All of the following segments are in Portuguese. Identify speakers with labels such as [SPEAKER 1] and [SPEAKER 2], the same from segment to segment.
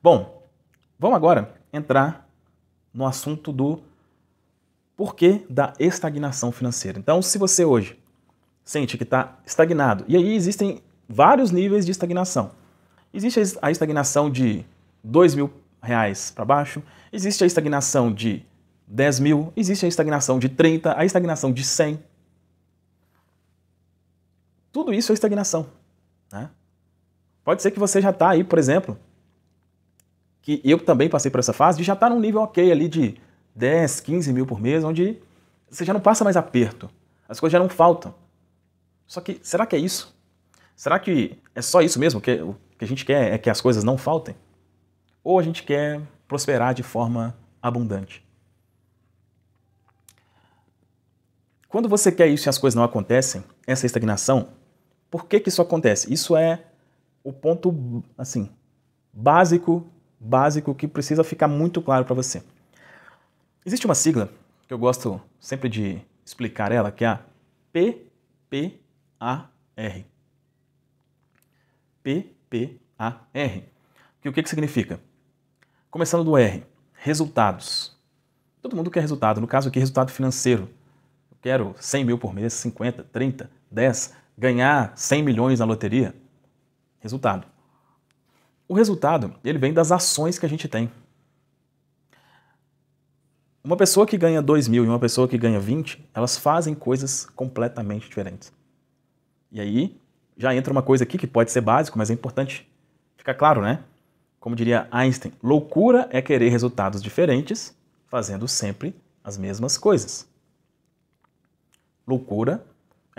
[SPEAKER 1] Bom, vamos agora entrar no assunto do porquê da estagnação financeira. Então, se você hoje sente que está estagnado, e aí existem vários níveis de estagnação. Existe a estagnação de dois mil reais para baixo, existe a estagnação de 10 mil, existe a estagnação de 30, a estagnação de 100. Tudo isso é estagnação. Né? Pode ser que você já está aí, por exemplo, que eu também passei por essa fase, de já estar tá num nível ok ali de 10, 15 mil por mês, onde você já não passa mais aperto, as coisas já não faltam. Só que será que é isso? Será que é só isso mesmo? Que o que a gente quer é que as coisas não faltem? Ou a gente quer prosperar de forma abundante? Quando você quer isso e as coisas não acontecem, essa estagnação por que, que isso acontece? Isso é o ponto assim básico, básico que precisa ficar muito claro para você. Existe uma sigla que eu gosto sempre de explicar ela, que é a PPAR. PPAR. Que o que, que significa? Começando do R, resultados. Todo mundo quer resultado, no caso aqui, resultado financeiro. Eu quero 100 mil por mês, 50, 30, 10, ganhar 100 milhões na loteria? Resultado. O resultado, ele vem das ações que a gente tem. Uma pessoa que ganha 2 mil e uma pessoa que ganha 20, elas fazem coisas completamente diferentes. E aí, já entra uma coisa aqui que pode ser básico, mas é importante ficar claro, né? Como diria Einstein, loucura é querer resultados diferentes fazendo sempre as mesmas coisas. Loucura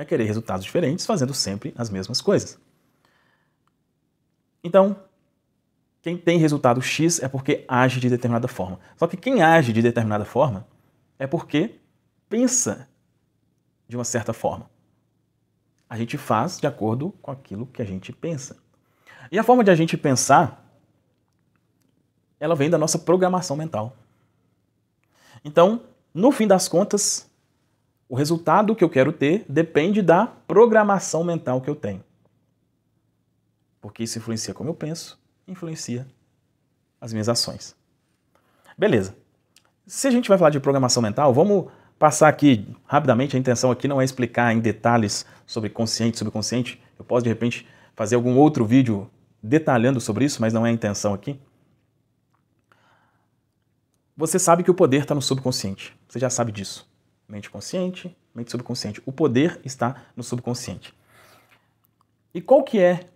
[SPEAKER 1] é querer resultados diferentes fazendo sempre as mesmas coisas. Então, quem tem resultado X é porque age de determinada forma. Só que quem age de determinada forma é porque pensa de uma certa forma. A gente faz de acordo com aquilo que a gente pensa. E a forma de a gente pensar, ela vem da nossa programação mental. Então, no fim das contas, o resultado que eu quero ter depende da programação mental que eu tenho. Porque isso influencia como eu penso, influencia as minhas ações. Beleza. Se a gente vai falar de programação mental, vamos passar aqui rapidamente. A intenção aqui não é explicar em detalhes sobre consciente e subconsciente. Eu posso, de repente, fazer algum outro vídeo detalhando sobre isso, mas não é a intenção aqui. Você sabe que o poder está no subconsciente. Você já sabe disso mente consciente, mente subconsciente. O poder está no subconsciente. E qual que é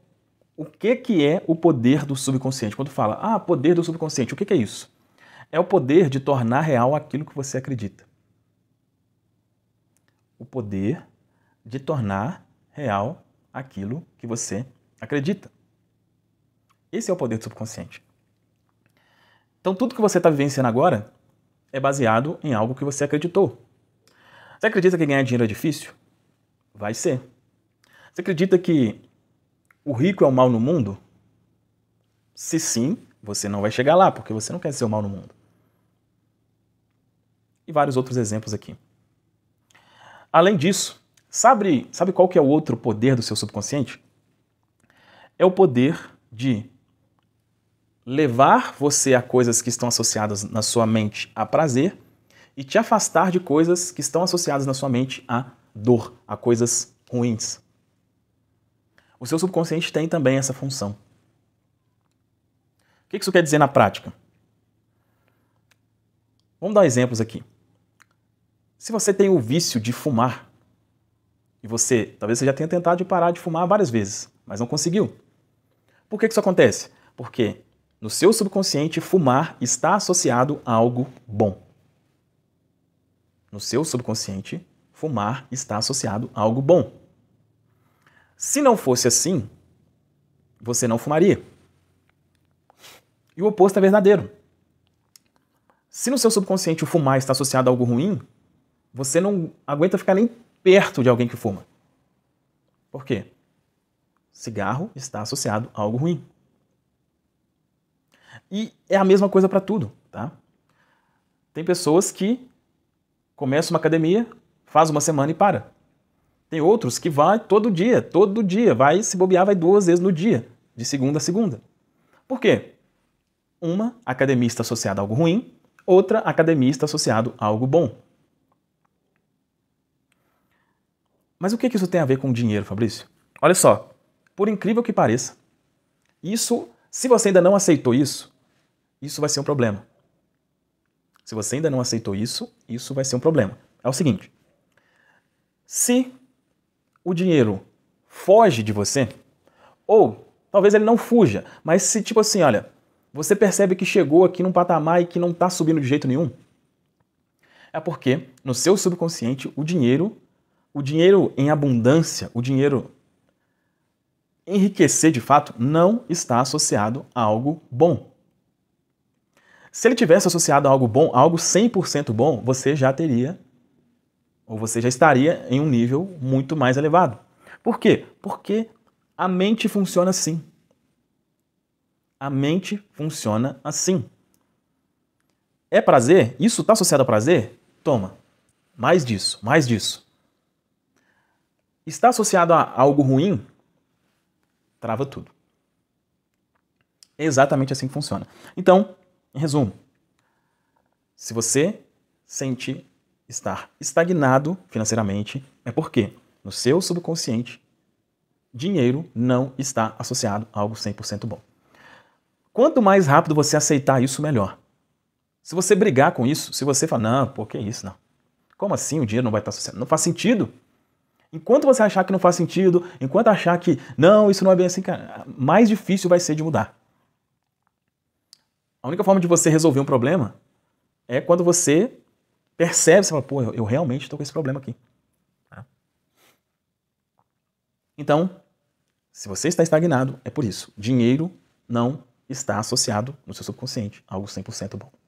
[SPEAKER 1] o que que é o poder do subconsciente? Quando fala, ah, poder do subconsciente, o que, que é isso? É o poder de tornar real aquilo que você acredita. O poder de tornar real aquilo que você acredita. Esse é o poder do subconsciente. Então, tudo que você está vivenciando agora é baseado em algo que você acreditou. Você acredita que ganhar dinheiro é difícil? Vai ser. Você acredita que o rico é o mal no mundo? Se sim, você não vai chegar lá, porque você não quer ser o mal no mundo. E vários outros exemplos aqui. Além disso, sabe, sabe qual que é o outro poder do seu subconsciente? É o poder de levar você a coisas que estão associadas na sua mente a prazer e te afastar de coisas que estão associadas na sua mente a dor, a coisas ruins. O seu subconsciente tem também essa função. O que isso quer dizer na prática? Vamos dar exemplos aqui. Se você tem o vício de fumar, e você, talvez você já tenha tentado parar de fumar várias vezes, mas não conseguiu. Por que isso acontece? Porque no seu subconsciente, fumar está associado a algo bom no seu subconsciente, fumar está associado a algo bom. Se não fosse assim, você não fumaria. E o oposto é verdadeiro. Se no seu subconsciente o fumar está associado a algo ruim, você não aguenta ficar nem perto de alguém que fuma. Por quê? Cigarro está associado a algo ruim. E é a mesma coisa para tudo, tá? Tem pessoas que começa uma academia, faz uma semana e para. Tem outros que vai todo dia, todo dia, vai se bobear, vai duas vezes no dia, de segunda a segunda. Por quê? Uma academia está associada a algo ruim, outra academia está associada a algo bom. Mas o que isso tem a ver com dinheiro, Fabrício? Olha só, por incrível que pareça, isso, se você ainda não aceitou isso, isso vai ser um problema. Se você ainda não aceitou isso, isso vai ser um problema. É o seguinte: se o dinheiro foge de você, ou talvez ele não fuja, mas se tipo assim, olha, você percebe que chegou aqui num patamar e que não está subindo de jeito nenhum, é porque no seu subconsciente o dinheiro, o dinheiro em abundância, o dinheiro enriquecer de fato não está associado a algo bom. Se ele tivesse associado a algo bom, a algo 100% bom, você já teria, ou você já estaria em um nível muito mais elevado. Por quê? Porque a mente funciona assim. A mente funciona assim. É prazer? Isso está associado a prazer? Toma. Mais disso, mais disso. Está associado a algo ruim? Trava tudo. É exatamente assim que funciona. Então, em resumo, se você sente estar estagnado financeiramente, é porque no seu subconsciente dinheiro não está associado a algo 100% bom. Quanto mais rápido você aceitar isso, melhor. Se você brigar com isso, se você falar, não, pô, que isso, não. Como assim o dinheiro não vai estar associado? Não faz sentido. Enquanto você achar que não faz sentido, enquanto achar que, não, isso não é bem assim, cara, mais difícil vai ser de mudar. A única forma de você resolver um problema é quando você percebe, você fala, pô, eu, eu realmente estou com esse problema aqui. Tá? Então, se você está estagnado, é por isso. Dinheiro não está associado no seu subconsciente a algo 100% bom.